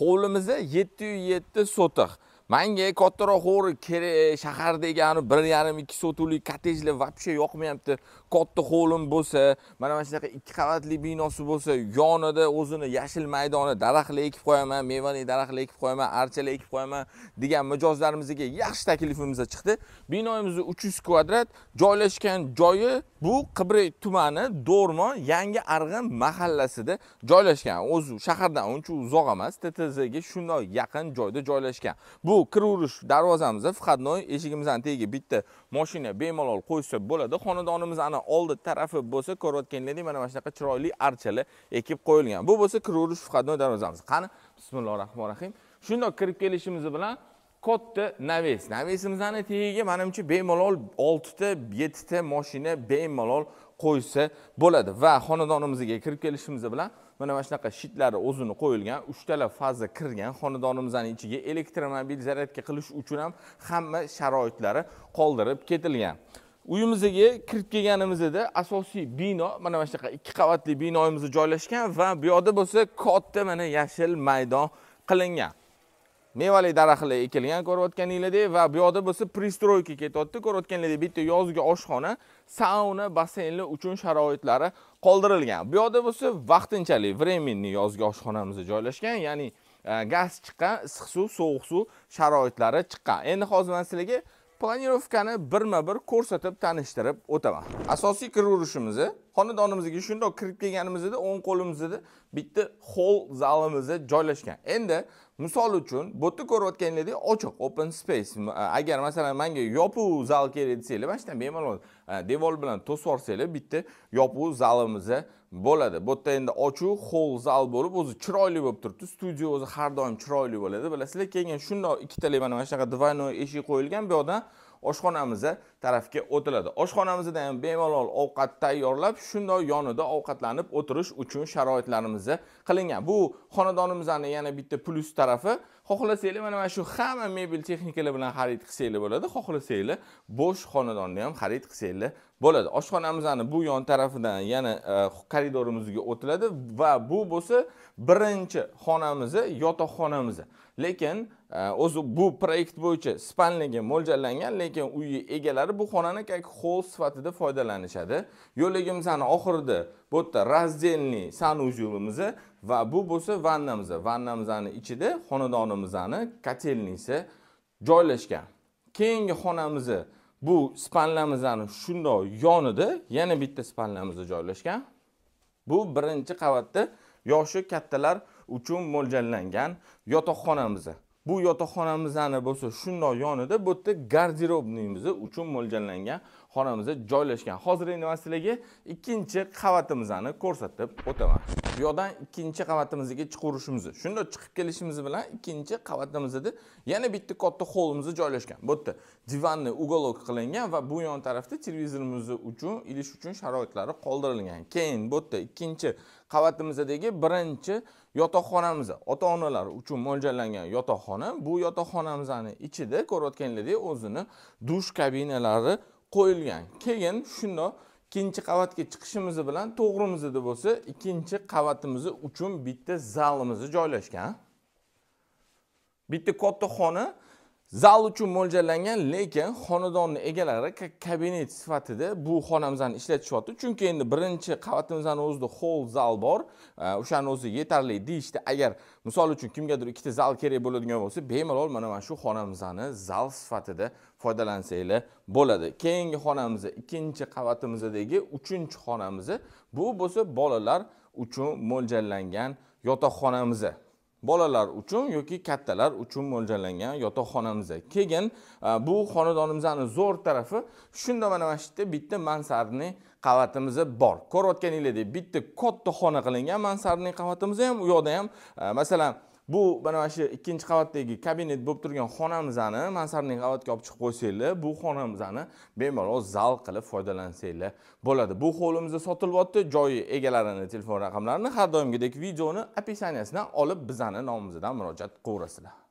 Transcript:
hovlimizda yetti yu yetti sotix manga kattaroq hovli kerak shahar degani bir yarim ikki sotuvlik kottejlar вообще yoqmayapti katta hovlim bo'lsa mana mana shunaqa ikki qavatli binosi bo'lsa yonida o'zini yashil maydoni daraxtlar ekib qo'yaman mevali daraxtlar ekib qo'yaman archalar ekib qo'yaman degan mijozlarimizga yaxshi taklifimiz chiqdi binoyimiz uch yuz kvadrat joylashgan joyi bu qibray tumani do'rmon yangi arg'in mahallasida joylashgan o'zi shahardan uncha uzoq emas ga shundoq yaqin joyda joylashgan bu kiraverish darvozamizda входной eshigimizdan tagiga bitta moshina bemalol qo'ysa bo'ladi xonadonimiz ana oldi tarafi bo'lsa ko'rayotganingizdek mana mana shunaqa chiroyli archalar ekib qo'yilgan bu bo'lsa kiraverish входной darvozamiz qani bismillohi rohmanir rohim shundoq kirib kelishimiz bilan katta naves navesimizni tagiga manimcha bemalol oltita yettita moshina bemalol qo'ysa bo'ladi va xonadonimizga kirib kelishimiz bilan mana mana shunaqa shitlari o'zini qo'yilgan uchtala faza kirgan xonadonimizni ichiga elektromobil zaryadka qilish uchun ham hamma sharoitlari qoldirib ketilgan uyimizga kirib kelganimizda asosiy bino mana mana shunaqa ikki qavatli binoyimiz joylashgan va bu yoqda bo'lsa katta mana yashil maydon qilingan mevali daraxtlar ekilgan ko'rayotganinglardek va bu yoqda bo'lsa pristroyka ketyapti ko'rayotganinglardek bitta yozgi oshxona sauna basseynlar uchun sharoitlari qoldirilgan bu yoqda bo'lsa vaqtinchalik временный yozgi oshxonamiz joylashgan ya'ni e, gaz chiqqan issiq suv sovuq suv sharoitlari chiqqan endi hozir man sizlarga planirovkani birma bir ko'rsatib tanishtirib o'taman asosiy kiraverishimizni xonadonimizga shundoq kirib kelganimizda o'ng qo'limizda bitta hol zalimiz joylashgan endi misol uchun bu yerda ko'rayotganingizdek ochiq open space agar masalan menga yopuv zal kerak desanglar mana shu bemalol devor bilan to'sib yuborsanglar bitta yopuv zalimiz bo'ladi bu yerda endi ochiq hol zal bo'lib o'zi chiroyli bo'lib turibdi studiya o'zi har doim chiroyli bo'ladi bilasizlar keyin shundoq ikkitalik mana mana shunaqa двойной eshik qo'yilgan bu yoqdan oshxonamizni tarafga o'tiladi oshxonamizda ham bemalol ovqat tayyorlab shundoq yonida ovqatlanib o'tirish uchun sharoitlarimizni qilingan bu xonadonimizni yana bitta plyus tarafi xohlasanglar mana mana shu hamma mebel texnikalar bilan xarid qilsanglar bo'ladi xohlasanglar bo'sh xonadonni ham xarid qilsanglar bo'ladi oshxonamizni bu yon tarafidan yana e, koridorimizga o'tiladi va bu bo'lsa birinchi xonamiz yotoqxonamiz lekin e, o'zi bu proyekt bo'yicha spalniga mo'ljallangan lekin uy egalari bu xonani hol sifatida foydalanishadi yo'lligimizni oxirida bu yerda razdelniy sanuzyulimiz va bu bo'lsa vannamiz vannamizni ichida xonadonimizni kotelniysi joylashgan keyingi xonamizni bu spanlamizni shundoq yonida yana bitta spanlamiz joylashgan bu birinchi qavatda yoshi kattalar uchun mo'ljallangan yotoqxonamiz bu yotoqxonamizni bo'lsa shundoq yonida bu yerda garderobniyimiz uchun mo'ljallangan xonamiz joylashgan hozir endi man sizlarga ikkinchi qavatimizni ko'rsatib o'taman bu yoqdan ikkinchi qavatimizga chiqib urishimizni chiqib kelishimiz bilan ikkinchi qavatimizda yana bitta katta holimiz joylashgan bu yerda divanni uголок qilingan va bu yon tarafda televizorimiz uchun ilish uchun sharoitlari qoldirilgan keyin bu yerda ikkinchi qavatimizdagi birinchi yotoqxonamiz ota onalar uchun mo'ljallangan yotoqxona bu yotoqxonamizni ichida ko'rayotganingizdek o'zini dush kabinalari qo'yilgan keyin shundoq ikkinchi qavatga chiqishimiz bilan to'g'rimizda bo'lsa ikkinchi qavatimiz uchun bitta zalimiz joylashgan bitta katta xona zal uchun mo'ljallangan lekin xonadonni egalari kabinet sifatida bu xonamizni ishlatishyapti chunki endi birinchi qavatimizni o'zida hol zal bor o'shani o'zi yetarli deyishdi agar misol uchun kimgadir ikkita zal kerak bo'ladigan bo'lsa bemalol mana mana shu xonamizni zal sifatida foydalansanglar bo'ladi keyingi xonamiz ikkinchi qavatimizdagi uchinchi xonamiz bu bo'lsa bolalar uchun mo'ljallangan yotoqxonamiz bolalar uchun yoki kattalar uchun mo'ljallangan yotoqxonamizda keyin e, bu xonadonimizni zo'r tarafi shunda mana mana shu yerda bitta mansardni qavatimiz bor ko'rayotganingizdek bitta katta xona qilingan mansardni qavatimiz ham u yoqda ham e, masalan bu mana shu ikkinchi qavatdagi kabinet bo'lib turgan xonamizni mansabning qavatga olib chiqib qo'ysanglar bu xonamizni bemalol zal qilib foydalansanglar bo'ladi bu hovlimizda sotilyapti joyi egalarini telefon raqamlarini har doimgidek videoni описаниясidan olib bizani nomimizdan murojaat qilaverasizlar